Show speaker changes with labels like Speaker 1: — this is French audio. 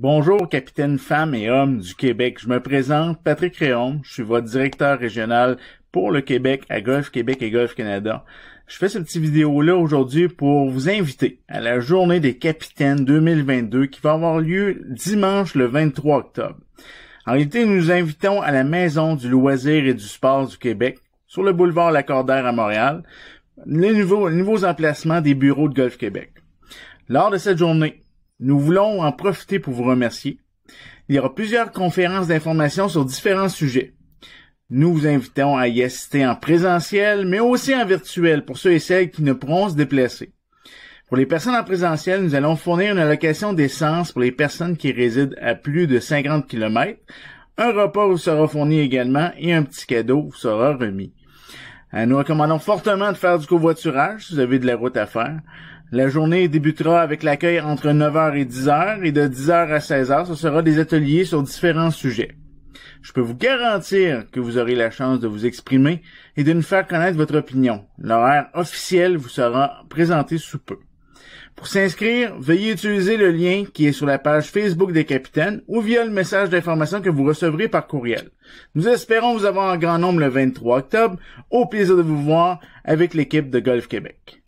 Speaker 1: Bonjour, capitaine femmes et hommes du Québec. Je me présente, Patrick Réon, Je suis votre directeur régional pour le Québec à Golf Québec et Golf Canada. Je fais cette petite vidéo-là aujourd'hui pour vous inviter à la journée des capitaines 2022 qui va avoir lieu dimanche le 23 octobre. En réalité, nous nous invitons à la Maison du loisir et du sport du Québec sur le boulevard Lacordaire à Montréal, les nouveaux, les nouveaux emplacements des bureaux de Golf Québec. Lors de cette journée, nous voulons en profiter pour vous remercier. Il y aura plusieurs conférences d'information sur différents sujets. Nous vous invitons à y assister en présentiel, mais aussi en virtuel pour ceux et celles qui ne pourront se déplacer. Pour les personnes en présentiel, nous allons fournir une allocation d'essence pour les personnes qui résident à plus de 50 km. Un repas vous sera fourni également et un petit cadeau vous sera remis nous recommandons fortement de faire du covoiturage si vous avez de la route à faire. La journée débutera avec l'accueil entre 9h et 10h et de 10h à 16h, ce sera des ateliers sur différents sujets. Je peux vous garantir que vous aurez la chance de vous exprimer et de nous faire connaître votre opinion. L'horaire officiel vous sera présenté sous peu. Pour s'inscrire, veuillez utiliser le lien qui est sur la page Facebook des capitaines ou via le message d'information que vous recevrez par courriel. Nous espérons vous avoir en grand nombre le 23 octobre. Au plaisir de vous voir avec l'équipe de Golf Québec.